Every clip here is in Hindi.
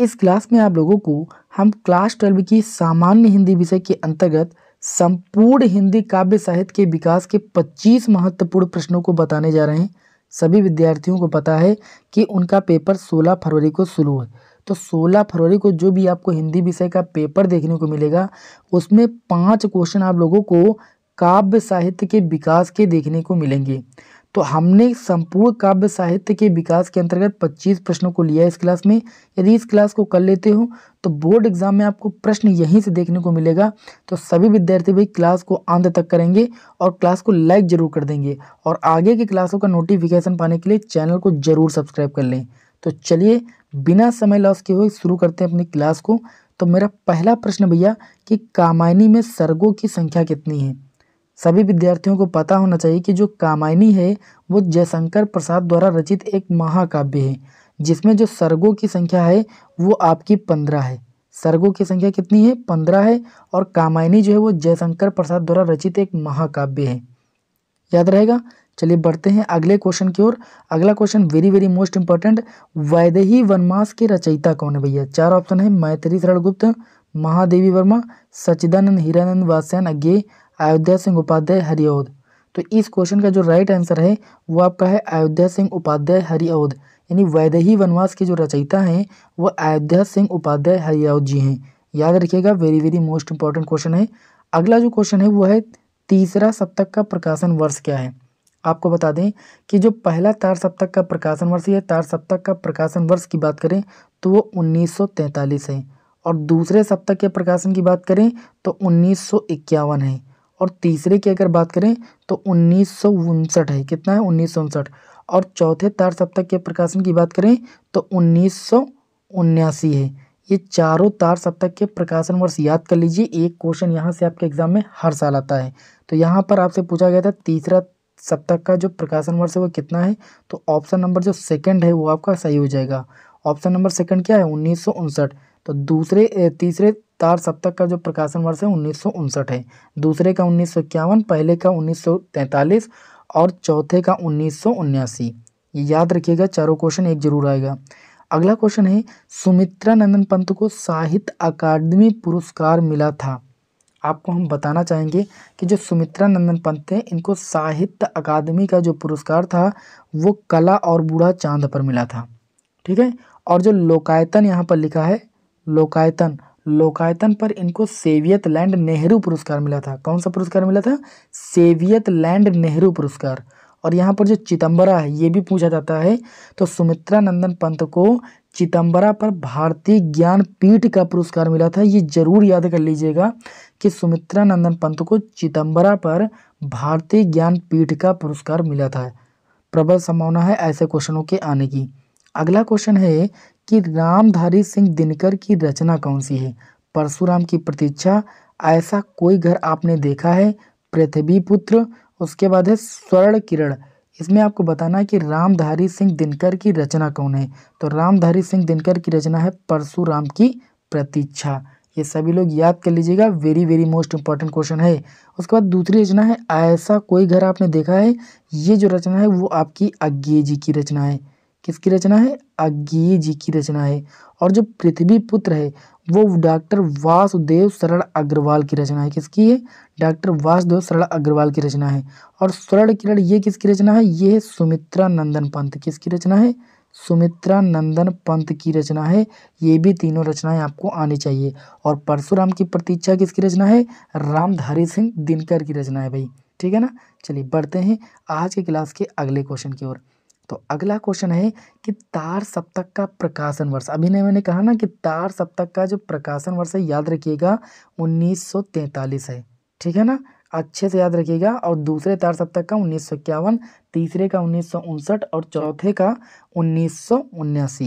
इस क्लास में आप लोगों को हम क्लास ट्वेल्व की सामान्य हिंदी विषय के अंतर्गत संपूर्ण हिंदी काव्य साहित्य के विकास के 25 महत्वपूर्ण प्रश्नों को बताने जा रहे हैं सभी विद्यार्थियों को पता है कि उनका पेपर 16 फरवरी को शुरू है तो 16 फरवरी को जो भी आपको हिंदी विषय का पेपर देखने को मिलेगा उसमें पाँच क्वेश्चन आप लोगों को काव्य साहित्य के विकास के देखने को मिलेंगे तो हमने संपूर्ण काव्य साहित्य के विकास के अंतर्गत 25 प्रश्नों को लिया इस क्लास में यदि इस क्लास को कर लेते हो तो बोर्ड एग्जाम में आपको प्रश्न यहीं से देखने को मिलेगा तो सभी विद्यार्थी भाई क्लास को अंत तक करेंगे और क्लास को लाइक जरूर कर देंगे और आगे की क्लासों का नोटिफिकेशन पाने के लिए चैनल को जरूर सब्सक्राइब कर लें तो चलिए बिना समय लॉस के हुए शुरू करते हैं अपनी क्लास को तो मेरा पहला प्रश्न भैया कि कामायनी में सर्गों की संख्या कितनी है सभी विद्यार्थियों को पता होना चाहिए कि जो कामायनी है वो जयशंकर प्रसाद द्वारा रचित एक महाकाव्य है जिसमें जो सर्गों की संख्या है वो आपकी पंद्रह है सर्गों की संख्या कितनी है पंद्रह है और कामायनी जो है वो जयशंकर प्रसाद द्वारा रचित एक महाकाव्य है याद रहेगा चलिए बढ़ते हैं अगले क्वेश्चन की ओर अगला question very very most important Vaidehi Vanvas के रचयिता कौन है भैया चार ऑप्शन है मैत्री शरण गुप्त महादेवी वर्मा सचिदानंद हीरानंद वास्यान अज्ञे अयोध्या सिंह उपाध्याय हरिऔध तो इस क्वेश्चन का जो राइट आंसर है वो आपका है अयोध्या सिंह उपाध्याय हरिऔध यानी वैदही वनवास के जो रचयिता हैं वो अयोध्या सिंह उपाध्याय हरिऔध जी हैं याद रखिएगा very very most important question है अगला जो क्वेश्चन है वो है तीसरा सप्तक का प्रकाशन वर्ष क्या है आपको बता दें कि जो पहला तार सप्तक का प्रकाशन वर्ष या तार सप्तक का प्रकाशन वर्ष की बात करें तो वो 1943 है और दूसरे सप्तक के प्रकाशन की बात करें तो उन्नीस है और तीसरे की अगर बात करें तो उन्नीस है कितना है उन्नीस और चौथे तार सप्तक के प्रकाशन की बात करें तो उन्नीस है ये चारों तार सप्तक के प्रकाशन वर्ष याद कर लीजिए एक क्वेश्चन यहाँ से आपके एग्जाम में हर साल आता है तो यहाँ पर आपसे पूछा गया था तीसरा सप्तक का जो प्रकाशन वर्ष है वो कितना है तो ऑप्शन नंबर जो सेकंड है वो आपका सही हो जाएगा ऑप्शन नंबर सेकंड क्या है उन्नीस तो दूसरे तीसरे तार सप्तक का जो प्रकाशन वर्ष है उन्नीस है दूसरे का उन्नीस पहले का उन्नीस और चौथे का उन्नीस ये याद रखिएगा चारों क्वेश्चन एक जरूर आएगा अगला क्वेश्चन है सुमित्रा नंदन पंत को साहित्य अकादमी पुरस्कार मिला था आपको हम बताना चाहेंगे कि जो सुमित्रा नंदन पंत थे इनको साहित्य अकादमी का जो पुरस्कार था वो कला और बूढ़ा चांद पर मिला था ठीक है और जो लोकायतन यहाँ पर लिखा है लोकायतन लोकायतन पर इनको सेवियत लैंड नेहरू पुरस्कार मिला था कौन सा पुरस्कार मिला था सेवियत लैंड नेहरू पुरस्कार और यहाँ पर जो चितंबरा है ये भी पूछा जाता है तो सुमित्रा नंदन पंत को चितंबरा पर भारतीय ज्ञान पीठ का पुरस्कार मिला था ये जरूर याद कर लीजिएगा कि सुमित्रा नंदन पंत को चितंबरा पर भारतीय ज्ञान पीठ का पुरस्कार मिला था प्रबल संभावना है ऐसे क्वेश्चनों के आने की अगला क्वेश्चन है कि रामधारी सिंह दिनकर की रचना कौन सी है परशुराम की प्रतीक्षा ऐसा कोई घर आपने देखा है पृथ्वी पुत्र उसके बाद है स्वर्ण किरण इसमें आपको बताना है कि रामधारी सिंह दिनकर की रचना कौन है तो रामधारी सिंह दिनकर की रचना है परशुराम की प्रतीक्षा ये सभी लोग याद कर लीजिएगा very very most important question है उसके बाद दूसरी रचना है ऐसा कोई घर आपने देखा है ये जो रचना है वो आपकी अज्ञे जी की रचना है किसकी रचना है अज्ञेय जी की रचना है और जो पृथ्वी पुत्र है वो डॉक्टर वासुदेव शरण अग्रवाल की रचना है किसकी है डॉक्टर वासुदेव शरण अग्रवाल की रचना है और स्वर्ण किरण ये किसकी रचना है ये है सुमित्रा नंदन पंत किसकी रचना है सुमित्रा नंदन पंत की रचना है ये भी तीनों रचनाएं आपको आनी चाहिए और परशुराम की प्रतीक्षा किसकी रचना है रामधारी सिंह दिनकर की रचना है भाई ठीक है ना चलिए बढ़ते हैं आज के क्लास के अगले क्वेश्चन की ओर तो अगला क्वेश्चन है कि तार सप्तक का प्रकाशन वर्ष अभी ने मैंने कहा ना कि तार सप्तक का जो प्रकाशन वर्ष है याद रखिएगा 1943 है ठीक है ना अच्छे से याद रखिएगा और दूसरे तार सप्तक का उन्नीस तीसरे का उन्नीस और चौथे का उन्नीस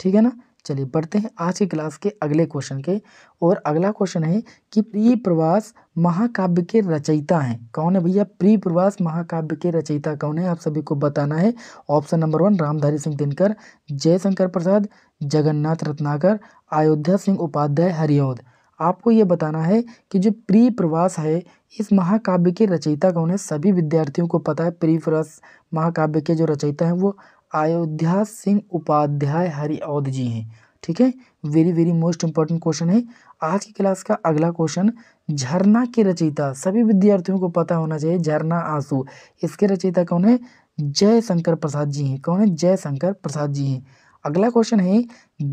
ठीक है ना चलिए बढ़ते हैं आज के क्लास के अगले क्वेश्चन के और अगला क्वेश्चन है कि प्री प्रवास महाकाव्य के रचयिता हैं कौन है भैया प्री प्रवास महाकाव्य के रचयिता कौन है आप सभी को बताना है option number one Ramdhari Singh Dinkar Jaishankar Prasad Jagannath Ratnakar Ayodhya Singh Upadhyay Hariaudh आपको ये बताना है कि जो प्री प्रवास है इस महाकाव्य के रचयिता कौन है सभी विद्यार्थियों को पता है प्री प्रवास महाकाव्य के जो रचयिता हैं वो अयोध्या सिंह उपाध्याय हरिऔध जी हैं ठीक है very very most important question है आज की क्लास का अगला क्वेश्चन झरना के रचयिता सभी विद्यार्थियों को पता होना चाहिए झरना आंसू इसके रचयिता कौन है जय शंकर प्रसाद जी हैं कौन है जय शंकर प्रसाद जी हैं अगला क्वेश्चन है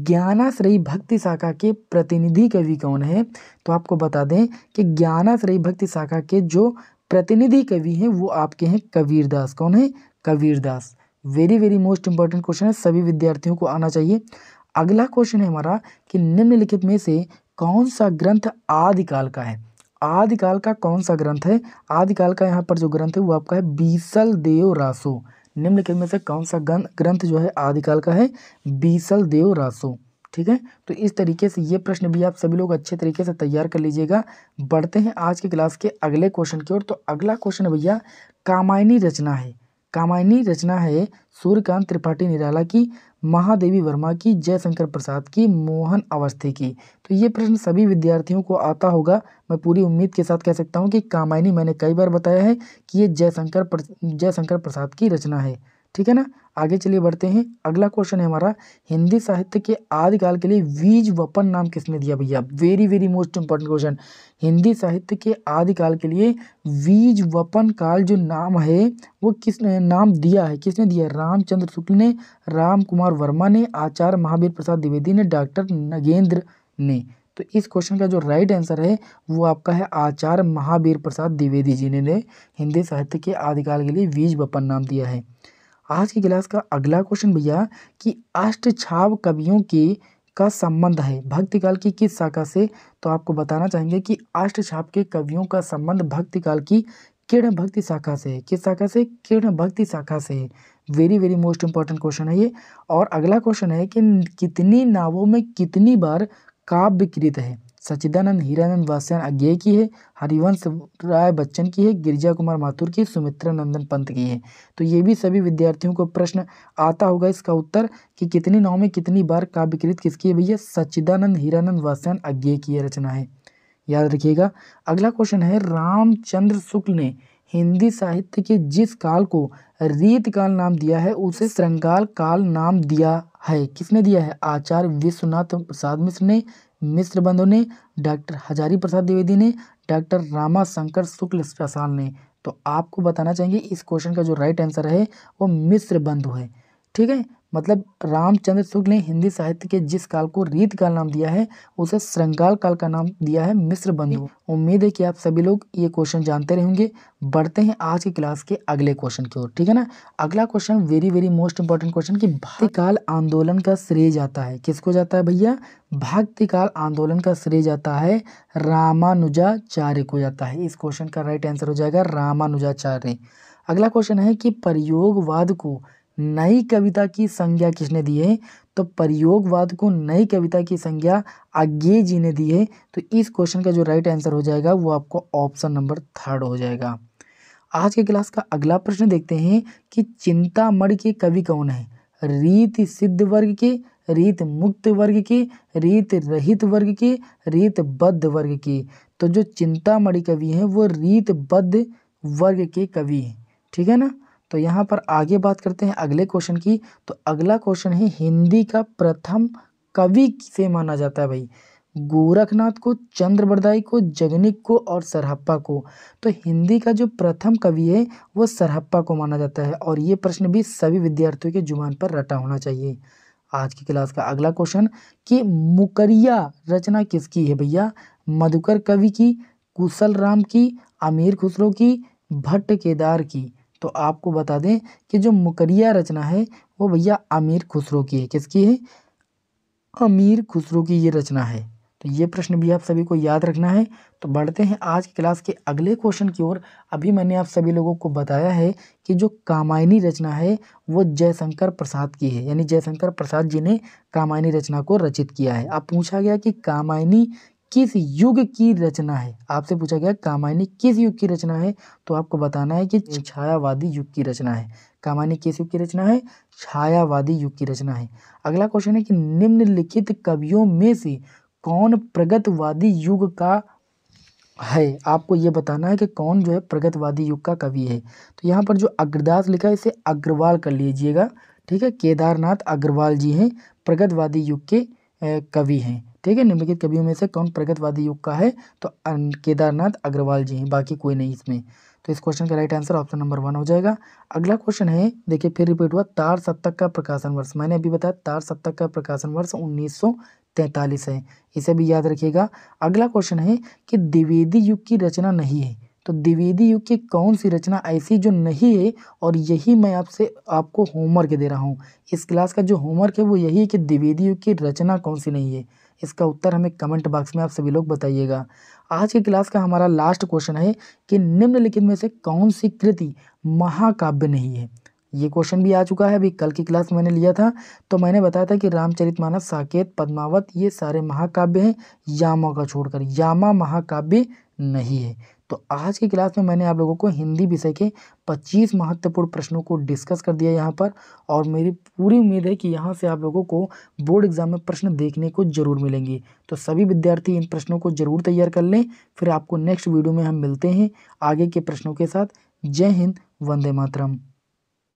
ज्ञानाश्रयी भक्ति शाखा के प्रतिनिधि कवि कौन है तो आपको बता दें कि ज्ञानाश्रयी भक्ति शाखा के जो प्रतिनिधि कवि हैं वो आपके हैं कबीरदास कौन है Kabirdas very very most important question है सभी विद्यार्थियों को आना चाहिए अगला क्वेश्चन है हमारा कि निम्नलिखित में से कौन सा ग्रंथ आदिकाल का है आदिकाल का कौन सा ग्रंथ है आदिकाल का यहाँ पर जो ग्रंथ है वो आपका है बीसल देव रासो निम्नलिखित में से कौन सा ग्रंथ जो है आदिकाल का है बीसल देव रासो ठीक है तो इस तरीके से ये प्रश्न भी आप सभी लोग अच्छे तरीके से तैयार कर लीजिएगा बढ़ते हैं आज के क्लास के अगले क्वेश्चन की ओर तो अगला क्वेश्चन भैया कामायनी रचना है कामायनी रचना है सूर्यकांत त्रिपाठी निराला की महादेवी वर्मा की जयशंकर प्रसाद की मोहन अवस्थी की तो ये प्रश्न सभी विद्यार्थियों को आता होगा मैं पूरी उम्मीद के साथ कह सकता हूँ कि कामायनी मैंने कई बार बताया है कि ये जयशंकर जयशंकर प्रसाद की रचना है ठीक है ना आगे चलिए बढ़ते हैं अगला क्वेश्चन है हमारा हिंदी साहित्य के आदिकाल के लिए वीज वपन नाम किसने दिया भैया very very most important question Hindi साहित्य के आदिकाल के लिए वीज वपन काल जो नाम है वो किसने नाम दिया है किसने दिया रामचंद्र शुक्ल ने राम कुमार वर्मा ने आचार्य महावीर प्रसाद द्विवेदी ने डॉक्टर नगेंद्र ने तो इस क्वेश्चन का जो राइट आंसर है वो आपका है आचार्य महावीर प्रसाद द्विवेदी जी ने हिंदी साहित्य के आदिकाल के लिए वीज वपन नाम दिया है आज की क्लास का अगला क्वेश्चन भैया कि अष्टछाव कवियों की का संबंध है भक्ति काल की किस शाखा से तो आपको बताना चाहेंगे कि अष्टछाप के कवियों का संबंध भक्ति काल की किरण भक्ति शाखा से है किस शाखा से किरण भक्ति शाखा से है very very most important question है ये और अगला क्वेश्चन है कि कितनी नावों में कितनी बार काव्य कृत है सचिदानंद हीरानंद वास्यान अज्ञे की है हरिवंश राय बच्चन की है गिरिजा कुमार माथुर की सुमित्रा नंदन पंत की है तो ये भी सभी विद्यार्थियों को प्रश्न आता होगा इसका उत्तर कि कितनी नाव में कितनी बार काव्यकृत किसकी है भैया सच्चिदानंद हीरानंद वास्यान अज्ञे की है रचना है याद रखिएगा अगला क्वेश्चन है रामचंद्र शुक्ल ने हिंदी साहित्य के जिस काल को रीत काल नाम दिया है उसे श्रृंगाल काल नाम दिया है किसने दिया है आचार्य विश्वनाथ प्रसाद मिश्र ने मिश्र बंधु ने डॉक्टर हजारी प्रसाद द्विवेदी ने डॉक्टर रामा शंकर शुक्ल प्रसाद ने तो आपको बताना चाहेंगे इस क्वेश्चन का जो राइट आंसर है वो मिश्र बंधु है ठीक है मतलब रामचंद्र शुक्ल ने हिंदी साहित्य के जिस काल को रीत काल नाम दिया है उसे श्रृंगाल काल का नाम दिया है मिश्र बंधु उम्मीद है कि आप सभी लोग ये क्वेश्चन जानते रहेंगे बढ़ते हैं आज की क्लास के अगले क्वेश्चन की ओर ठीक है ना अगला question very very most important question की भक्तिकाल आंदोलन का श्रेय जाता है किसको जाता है भैया भक्तिकाल आंदोलन का श्रेय जाता है रामानुजाचार्य को जाता है इस क्वेश्चन का राइट आंसर हो जाएगा रामानुजाचार्य अगला क्वेश्चन है कि प्रयोगवाद को नई कविता की संज्ञा किसने दी है तो प्रयोगवाद को नई कविता की संज्ञा आगे जी ने दी है तो इस क्वेश्चन का जो राइट आंसर हो जाएगा वो आपको ऑप्शन नंबर थर्ड हो जाएगा आज के क्लास का अगला प्रश्न देखते हैं कि चिंतामढ़ के कवि कौन है रीत सिद्ध वर्ग के रीत मुक्त वर्ग के रीत रहित वर्ग के रीत बद्ध वर्ग के तो जो चिंतामढ़ी कवि हैं वो रीत बद्ध वर्ग के कवि हैं ठीक है ना तो यहाँ पर आगे बात करते हैं अगले क्वेश्चन की तो अगला क्वेश्चन है हिंदी का प्रथम कवि से माना जाता है भाई गोरखनाथ को बरदाई को जगनिक को और सरहप्पा को तो हिंदी का जो प्रथम कवि है वो सरहप्पा को माना जाता है और ये प्रश्न भी सभी विद्यार्थियों के जुबान पर रटा होना चाहिए आज की क्लास का अगला क्वेश्चन कि मुकरिया रचना किसकी है भैया मधुकर कवि की कुशल राम की आमिर खुसरो की भट्ट केदार की तो आपको बता दें कि जो मुकरिया रचना है वो भैया आमिर खुसरो की है किसकी है अमीर खुसरो की ये रचना है तो ये प्रश्न भी आप सभी को याद रखना है तो बढ़ते हैं आज की क्लास के अगले क्वेश्चन की ओर अभी मैंने आप सभी लोगों को बताया है कि जो कामायनी रचना है वो जयशंकर प्रसाद की है यानी जयशंकर प्रसाद जी ने कामायनी रचना को रचित किया है अब पूछा गया कि कामायनी किस युग की रचना है आपसे पूछा गया कामायनी किस युग की रचना है तो आपको बताना है कि छायावादी युग की रचना है कामायनी किस युग की रचना है छायावादी युग की रचना है अगला क्वेश्चन है कि निम्नलिखित कवियों में से कौन प्रगतवादी युग का है आपको ये बताना है कि कौन जो है प्रगतवादी युग का कवि है तो यहाँ पर जो अग्रदास लिखा है इसे अग्रवाल कर लीजिएगा ठीक है केदारनाथ अग्रवाल जी हैं प्रगतवादी युग के कवि हैं ठीक है निम्नलिखित कवियों में से कौन प्रगतवादी युग का है तो केदारनाथ अग्रवाल जी हैं बाकी कोई नहीं इसमें तो इस क्वेश्चन का right answer option number one हो जाएगा अगला क्वेश्चन है देखिए फिर रिपीट हुआ तार सप्तक का प्रकाशन वर्ष मैंने अभी बताया तार सप्तक का प्रकाशन वर्ष उन्नीस तैंतालीस है इसे भी याद रखिएगा अगला क्वेश्चन है कि द्विवेदी युग की रचना नहीं है तो द्विवेदी युग की कौन सी रचना ऐसी जो नहीं है और यही मैं आपसे आपको होमवर्क दे रहा हूँ इस क्लास का जो होमवर्क है वो यही है कि द्विवेदी युग की रचना कौन सी नहीं है इसका उत्तर हमें कमेंट बॉक्स में आप सभी लोग बताइएगा आज के क्लास का हमारा लास्ट क्वेश्चन है कि निम्नलिखित में से कौन सी कृति महाकाव्य नहीं है ये क्वेश्चन भी आ चुका है अभी कल की क्लास मैंने लिया था तो मैंने बताया था कि रामचरितमानस साकेत पद्मावत ये सारे महाकाव्य हैं यामा का छोड़कर यामा महाकाव्य नहीं है तो आज की क्लास में मैंने आप लोगों को हिंदी विषय के 25 महत्वपूर्ण प्रश्नों को डिस्कस कर दिया यहाँ पर और मेरी पूरी उम्मीद है कि यहाँ से आप लोगों को बोर्ड एग्जाम में प्रश्न देखने को जरूर मिलेंगे तो सभी विद्यार्थी इन प्रश्नों को जरूर तैयार कर लें फिर आपको नेक्स्ट वीडियो में हम मिलते हैं आगे के प्रश्नों के साथ जय हिंद वंदे मातरम